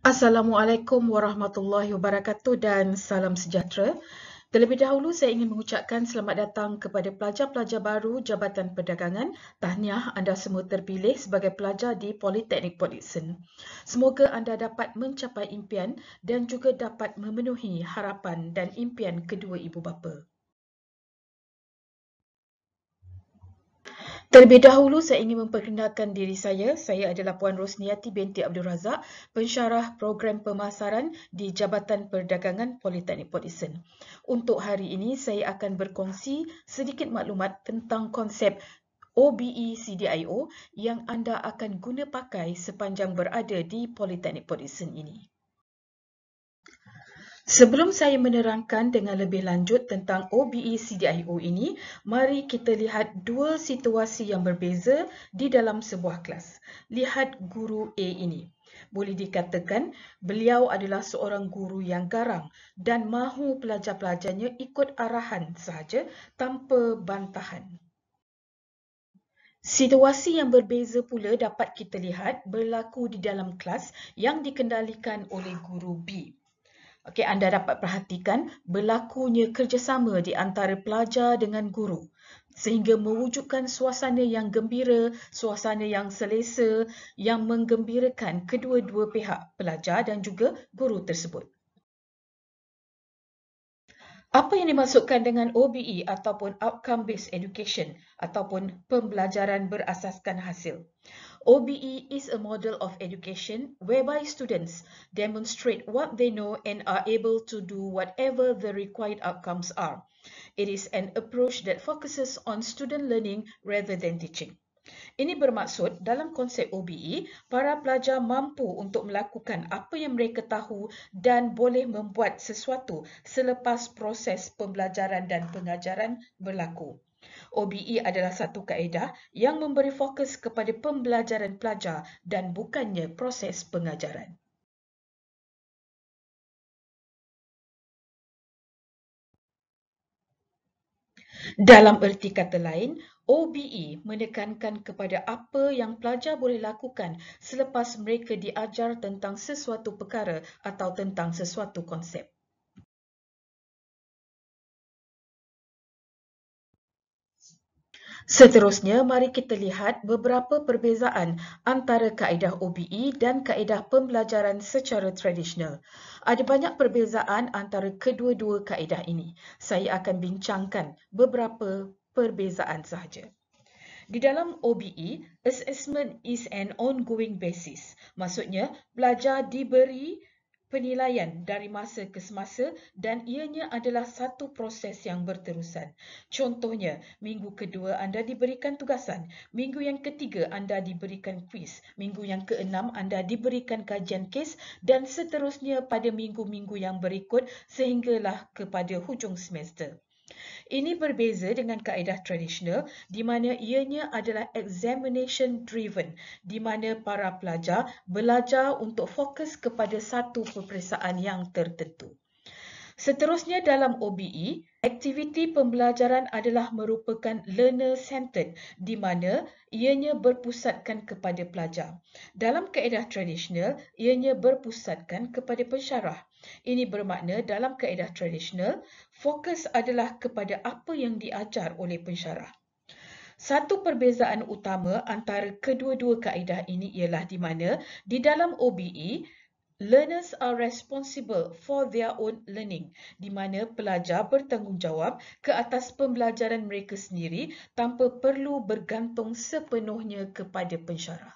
Assalamualaikum warahmatullahi wabarakatuh dan salam sejahtera. Terlebih dahulu saya ingin mengucapkan selamat datang kepada pelajar-pelajar baru Jabatan Perdagangan. Tahniah anda semua terpilih sebagai pelajar di Politeknik Polisen. Semoga anda dapat mencapai impian dan juga dapat memenuhi harapan dan impian kedua ibu bapa. Terlebih dahulu, saya ingin memperkenalkan diri saya. Saya adalah Puan Rosniati binti Abdul Razak, pensyarah program pemasaran di Jabatan Perdagangan Politeknik Polisen. Untuk hari ini, saya akan berkongsi sedikit maklumat tentang konsep OBE CDIO yang anda akan guna pakai sepanjang berada di Politeknik Polisen ini. Sebelum saya menerangkan dengan lebih lanjut tentang OBE CDIO ini, mari kita lihat dua situasi yang berbeza di dalam sebuah kelas. Lihat guru A ini. Boleh dikatakan beliau adalah seorang guru yang garang dan mahu pelajar-pelajarnya ikut arahan sahaja tanpa bantahan. Situasi yang berbeza pula dapat kita lihat berlaku di dalam kelas yang dikendalikan oleh guru B. Okey, anda dapat perhatikan berlakunya kerjasama di antara pelajar dengan guru sehingga mewujudkan suasana yang gembira, suasana yang selesa yang menggembirakan kedua-dua pihak pelajar dan juga guru tersebut. Apa yang dimaksudkan dengan OBE ataupun Outcome Based Education ataupun pembelajaran berasaskan hasil? OBE is a model of education whereby students demonstrate what they know and are able to do whatever the required outcomes are. It is an approach that focuses on student learning rather than teaching. Ini bermaksud dalam konsep OBE, para pelajar mampu untuk melakukan apa yang mereka tahu dan boleh membuat sesuatu selepas proses pembelajaran dan pengajaran berlaku. OBE adalah satu kaedah yang memberi fokus kepada pembelajaran pelajar dan bukannya proses pengajaran. Dalam erti kata lain, OBE menekankan kepada apa yang pelajar boleh lakukan selepas mereka diajar tentang sesuatu perkara atau tentang sesuatu konsep. Seterusnya, mari kita lihat beberapa perbezaan antara kaedah OBE dan kaedah pembelajaran secara tradisional. Ada banyak perbezaan antara kedua-dua kaedah ini. Saya akan bincangkan beberapa perbezaan sahaja. Di dalam OBE, assessment is an ongoing basis. Maksudnya, pelajar diberi penilaian dari masa ke semasa dan ianya adalah satu proses yang berterusan. Contohnya, minggu kedua anda diberikan tugasan, minggu yang ketiga anda diberikan quiz, minggu yang keenam anda diberikan kajian kes dan seterusnya pada minggu-minggu yang berikut sehinggalah kepada hujung semester. Ini berbeza dengan kaedah tradisional di mana ianya adalah examination driven di mana para pelajar belajar untuk fokus kepada satu peperiksaan yang tertentu. Seterusnya dalam OBE, aktiviti pembelajaran adalah merupakan learner-centered di mana ianya berpusatkan kepada pelajar. Dalam kaedah tradisional, ianya berpusatkan kepada pensyarah. Ini bermakna dalam kaedah tradisional, fokus adalah kepada apa yang diajar oleh pensyarah. Satu perbezaan utama antara kedua-dua kaedah ini ialah di mana di dalam OBE, Learners are responsible for their own learning di mana pelajar bertanggungjawab ke atas pembelajaran mereka sendiri tanpa perlu bergantung sepenuhnya kepada pensyarah.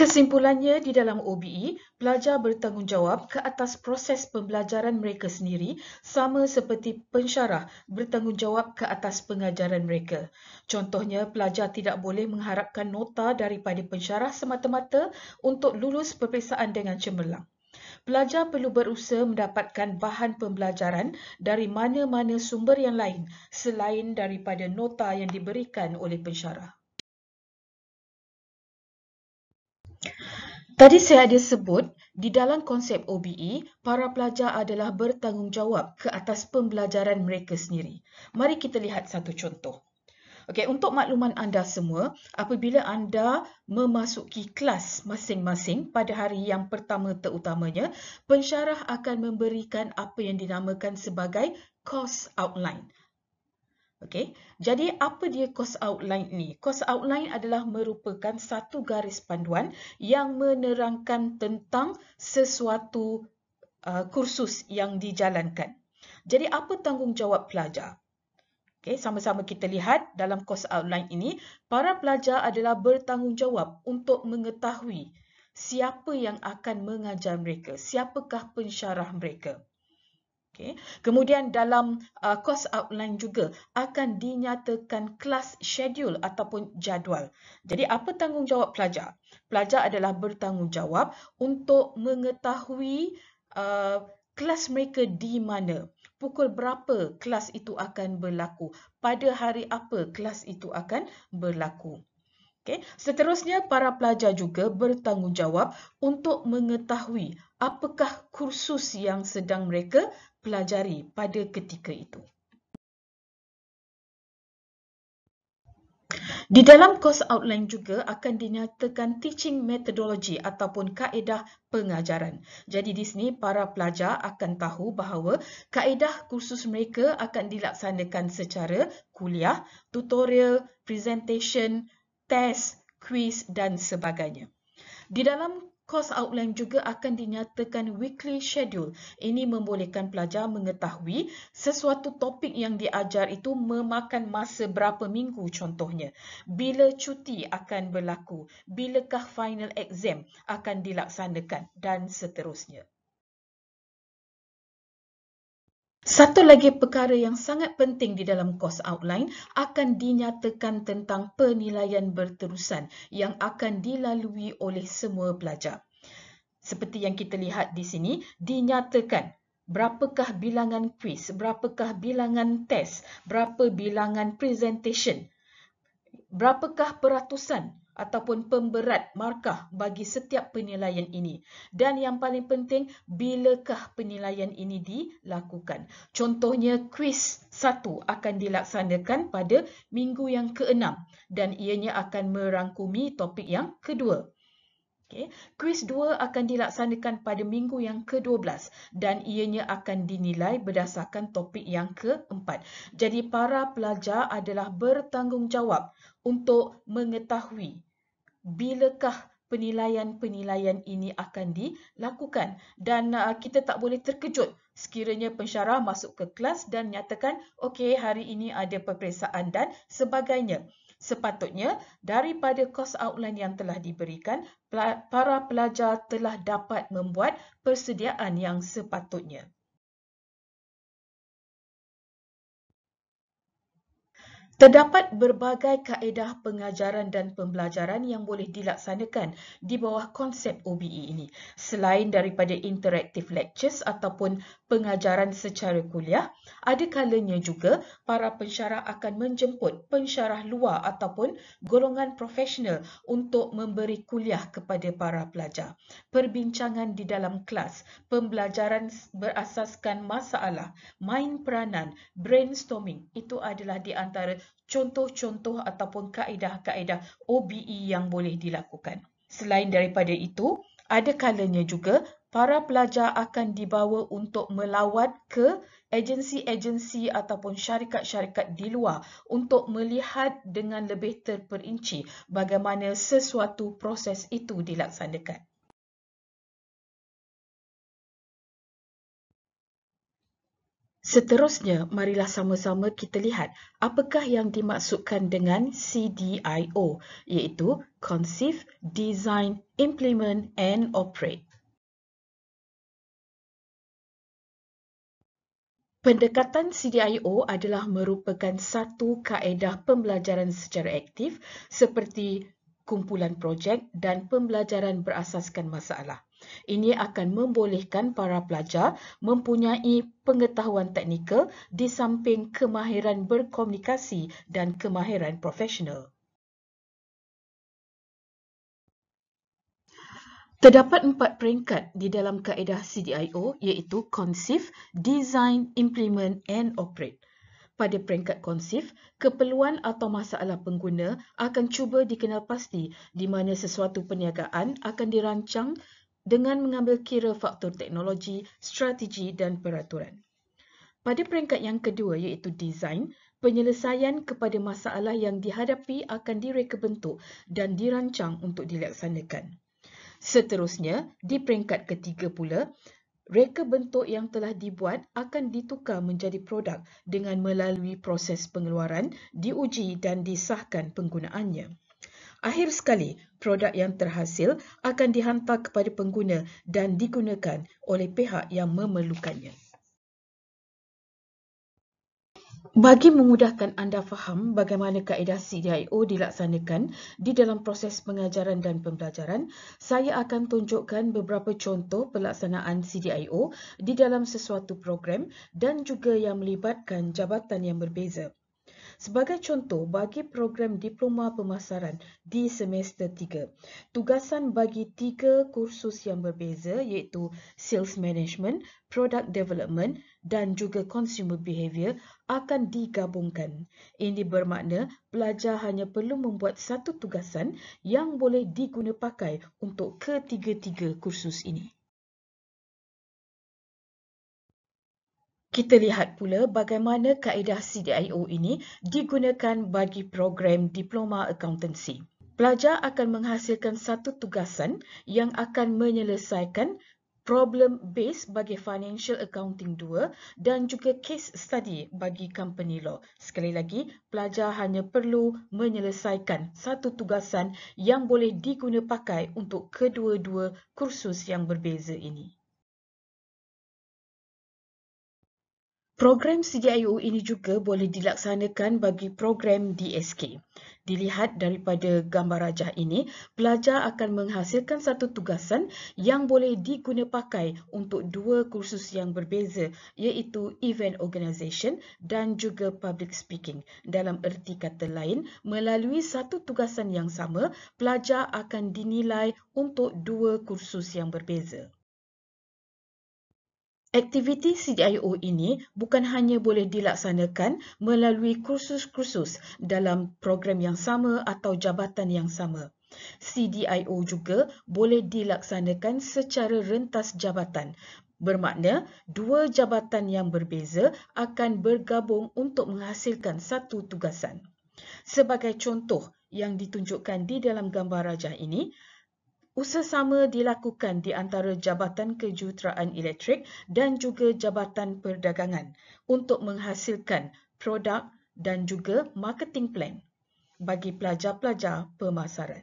Kesimpulannya di dalam OBE, pelajar bertanggungjawab ke atas proses pembelajaran mereka sendiri sama seperti pensyarah bertanggungjawab ke atas pengajaran mereka. Contohnya, pelajar tidak boleh mengharapkan nota daripada pensyarah semata-mata untuk lulus peperiksaan dengan cemerlang. Pelajar perlu berusaha mendapatkan bahan pembelajaran dari mana-mana sumber yang lain selain daripada nota yang diberikan oleh pensyarah. Tadi saya ada sebut, di dalam konsep OBE, para pelajar adalah bertanggungjawab ke atas pembelajaran mereka sendiri. Mari kita lihat satu contoh. Okay, untuk makluman anda semua, apabila anda memasuki kelas masing-masing pada hari yang pertama terutamanya, pensyarah akan memberikan apa yang dinamakan sebagai course outline. Okey. Jadi apa dia cost outline ni? Cost outline adalah merupakan satu garis panduan yang menerangkan tentang sesuatu uh, kursus yang dijalankan. Jadi apa tanggungjawab pelajar? Okey, sama-sama kita lihat dalam cost outline ini, para pelajar adalah bertanggungjawab untuk mengetahui siapa yang akan mengajar mereka, siapakah pensyarah mereka. Okay. Kemudian dalam uh, course outline juga akan dinyatakan kelas schedule ataupun jadual. Jadi apa tanggungjawab pelajar? Pelajar adalah bertanggungjawab untuk mengetahui uh, kelas mereka di mana, pukul berapa kelas itu akan berlaku, pada hari apa kelas itu akan berlaku. Okay. Seterusnya, para pelajar juga bertanggungjawab untuk mengetahui apakah kursus yang sedang mereka pelajari pada ketika itu. Di dalam kos outline juga akan dinyatakan teaching methodology ataupun kaedah pengajaran. Jadi di sini para pelajar akan tahu bahawa kaedah kursus mereka akan dilaksanakan secara kuliah, tutorial, presentation, test, quiz dan sebagainya. Di dalam Kos outline juga akan dinyatakan weekly schedule. Ini membolehkan pelajar mengetahui sesuatu topik yang diajar itu memakan masa berapa minggu contohnya. Bila cuti akan berlaku, bilakah final exam akan dilaksanakan dan seterusnya. Satu lagi perkara yang sangat penting di dalam kos outline akan dinyatakan tentang penilaian berterusan yang akan dilalui oleh semua pelajar. Seperti yang kita lihat di sini, dinyatakan berapakah bilangan quiz, berapakah bilangan test, berapa bilangan presentation, berapakah peratusan ataupun pemberat markah bagi setiap penilaian ini. Dan yang paling penting, bilakah penilaian ini dilakukan. Contohnya, kuis satu akan dilaksanakan pada minggu yang ke-6 dan ianya akan merangkumi topik yang kedua. Okay. Kuis 2 akan dilaksanakan pada minggu yang ke-12 dan ianya akan dinilai berdasarkan topik yang ke-4. Jadi, para pelajar adalah bertanggungjawab untuk mengetahui bilakah penilaian-penilaian ini akan dilakukan dan uh, kita tak boleh terkejut sekiranya pensyarah masuk ke kelas dan nyatakan okey hari ini ada peperiksaan dan sebagainya sepatutnya daripada kos outline yang telah diberikan para pelajar telah dapat membuat persediaan yang sepatutnya Terdapat berbagai kaedah pengajaran dan pembelajaran yang boleh dilaksanakan di bawah konsep OBE ini. Selain daripada interactive lectures ataupun pengajaran secara kuliah, ada kalanya juga para pensyarah akan menjemput pensyarah luar ataupun golongan profesional untuk memberi kuliah kepada para pelajar. Perbincangan di dalam kelas, pembelajaran berasaskan masalah, main peranan, brainstorming itu adalah di antara contoh-contoh ataupun kaedah-kaedah OBE yang boleh dilakukan. Selain daripada itu, ada kalanya juga para pelajar akan dibawa untuk melawat ke agensi-agensi ataupun syarikat-syarikat di luar untuk melihat dengan lebih terperinci bagaimana sesuatu proses itu dilaksanakan. Seterusnya, marilah sama-sama kita lihat apakah yang dimaksudkan dengan CDIO iaitu Conceive, Design, Implement and Operate. Pendekatan CDIO adalah merupakan satu kaedah pembelajaran secara aktif seperti kumpulan projek dan pembelajaran berasaskan masalah. Ini akan membolehkan para pelajar mempunyai pengetahuan teknikal di samping kemahiran berkomunikasi dan kemahiran profesional. Terdapat empat peringkat di dalam kaedah CDIO iaitu Conceive, Design, Implement and Operate. Pada peringkat Conceive, keperluan atau masalah pengguna akan cuba dikenal pasti di mana sesuatu perniagaan akan dirancang dengan mengambil kira faktor teknologi, strategi dan peraturan. Pada peringkat yang kedua iaitu desain, penyelesaian kepada masalah yang dihadapi akan direka bentuk dan dirancang untuk dilaksanakan. Seterusnya, di peringkat ketiga pula, reka bentuk yang telah dibuat akan ditukar menjadi produk dengan melalui proses pengeluaran, diuji dan disahkan penggunaannya. Akhir sekali, produk yang terhasil akan dihantar kepada pengguna dan digunakan oleh pihak yang memerlukannya. Bagi memudahkan anda faham bagaimana kaedah CDIO dilaksanakan di dalam proses pengajaran dan pembelajaran, saya akan tunjukkan beberapa contoh pelaksanaan CDIO di dalam sesuatu program dan juga yang melibatkan jabatan yang berbeza. Sebagai contoh, bagi program Diploma Pemasaran di semester 3, tugasan bagi tiga kursus yang berbeza iaitu Sales Management, Product Development dan juga Consumer Behavior akan digabungkan. Ini bermakna pelajar hanya perlu membuat satu tugasan yang boleh digunapakai untuk ketiga-tiga kursus ini. Kita lihat pula bagaimana kaedah CDIO ini digunakan bagi program Diploma Accountancy. Pelajar akan menghasilkan satu tugasan yang akan menyelesaikan problem base bagi Financial Accounting 2 dan juga case study bagi company law. Sekali lagi, pelajar hanya perlu menyelesaikan satu tugasan yang boleh pakai untuk kedua-dua kursus yang berbeza ini. Program CDIU ini juga boleh dilaksanakan bagi program DSK. Dilihat daripada gambar rajah ini, pelajar akan menghasilkan satu tugasan yang boleh diguna pakai untuk dua kursus yang berbeza iaitu Event Organisation dan juga Public Speaking. Dalam erti kata lain, melalui satu tugasan yang sama, pelajar akan dinilai untuk dua kursus yang berbeza. Aktiviti CDIO ini bukan hanya boleh dilaksanakan melalui kursus-kursus dalam program yang sama atau jabatan yang sama. CDIO juga boleh dilaksanakan secara rentas jabatan. Bermakna, dua jabatan yang berbeza akan bergabung untuk menghasilkan satu tugasan. Sebagai contoh yang ditunjukkan di dalam gambar rajah ini, usaha sama dilakukan di antara Jabatan Kejuruteraan Elektrik dan juga Jabatan Perdagangan untuk menghasilkan produk dan juga marketing plan bagi pelajar-pelajar pemasaran.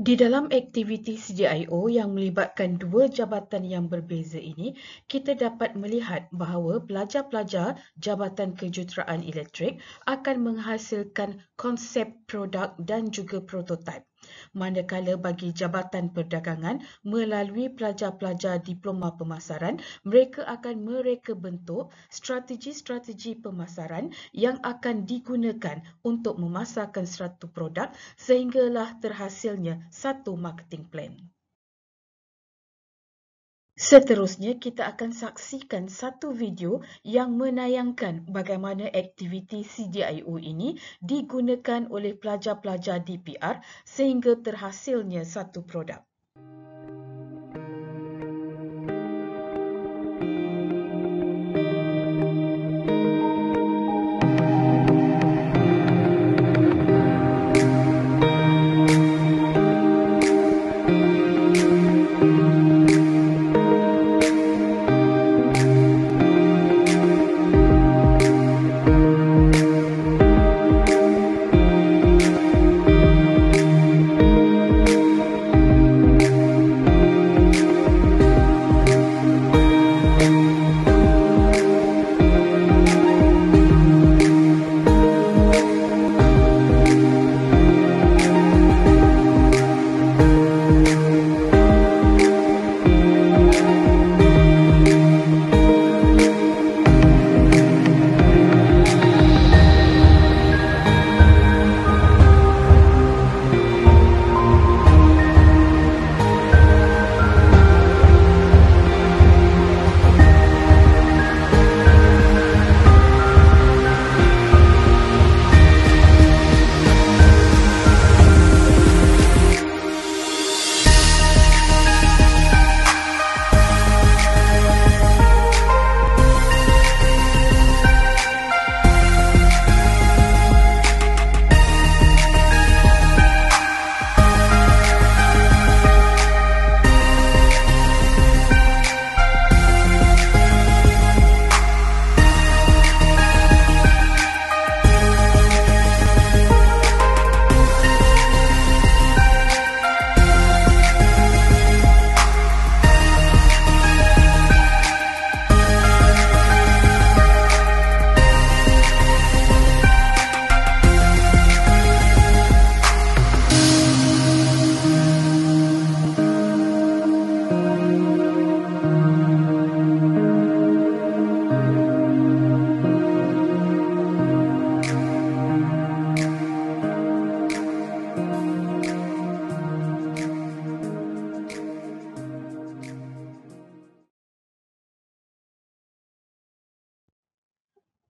Di dalam aktiviti CGIO yang melibatkan dua jabatan yang berbeza ini, kita dapat melihat bahawa pelajar-pelajar Jabatan Kejuruteraan Elektrik akan menghasilkan konsep produk dan juga prototipe. Manakala bagi Jabatan Perdagangan melalui pelajar-pelajar diploma pemasaran, mereka akan mereka bentuk strategi-strategi pemasaran yang akan digunakan untuk memasarkan satu produk sehinggalah terhasilnya satu marketing plan. Seterusnya, kita akan saksikan satu video yang menayangkan bagaimana aktiviti CDIU ini digunakan oleh pelajar-pelajar DPR sehingga terhasilnya satu produk.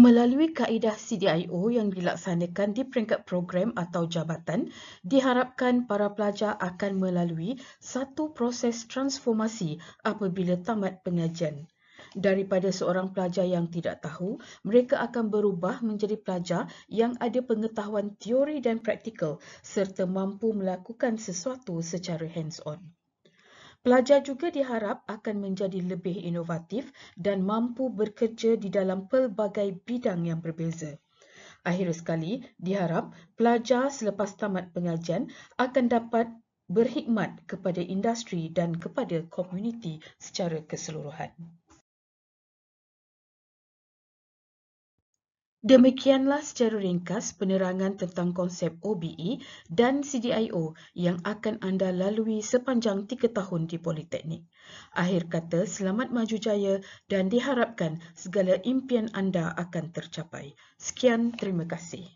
Melalui kaedah CDIO yang dilaksanakan di peringkat program atau jabatan, diharapkan para pelajar akan melalui satu proses transformasi apabila tamat pengajian. Daripada seorang pelajar yang tidak tahu, mereka akan berubah menjadi pelajar yang ada pengetahuan teori dan praktikal serta mampu melakukan sesuatu secara hands-on. Pelajar juga diharap akan menjadi lebih inovatif dan mampu bekerja di dalam pelbagai bidang yang berbeza. Akhir sekali, diharap pelajar selepas tamat pengajian akan dapat berkhidmat kepada industri dan kepada komuniti secara keseluruhan. Demikianlah secara ringkas penerangan tentang konsep OBE dan CDIO yang akan anda lalui sepanjang 3 tahun di Politeknik. Akhir kata, selamat maju jaya dan diharapkan segala impian anda akan tercapai. Sekian, terima kasih.